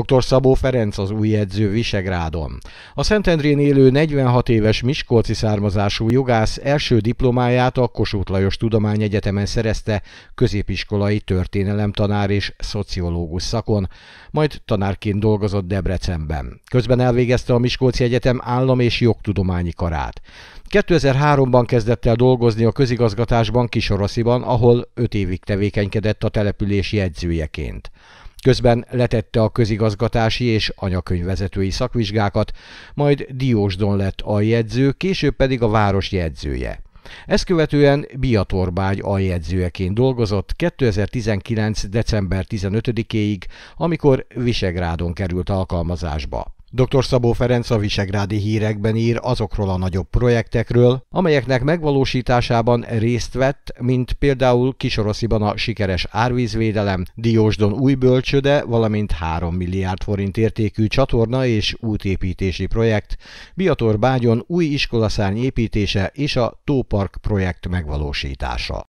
Dr. Szabó Ferenc az új edző Visegrádon. A Szentendrén élő 46 éves Miskolci származású jogász első diplomáját a Kossuth Lajos Tudományegyetemen szerezte középiskolai történelemtanár és szociológus szakon, majd tanárként dolgozott Debrecenben. Közben elvégezte a Miskolci Egyetem állam- és jogtudományi karát. 2003-ban kezdett el dolgozni a közigazgatásban Kisorosziban, ahol 5 évig tevékenykedett a település jegyzőjeként. Közben letette a közigazgatási és anyakönyvvezetői szakvizsgákat, majd Diósdon lett aljegyző, később pedig a város jegyzője. Ezt követően Biatorbágy aljegyzőeként dolgozott 2019. december 15-éig, amikor Visegrádon került alkalmazásba. Dr. Szabó Ferenc a visegrádi hírekben ír azokról a nagyobb projektekről, amelyeknek megvalósításában részt vett, mint például Kisorosziban a sikeres árvízvédelem, Diósdon új bölcsöde, valamint 3 milliárd forint értékű csatorna és útépítési projekt, Biatorbágyon új iskolaszárny építése és a Tópark projekt megvalósítása.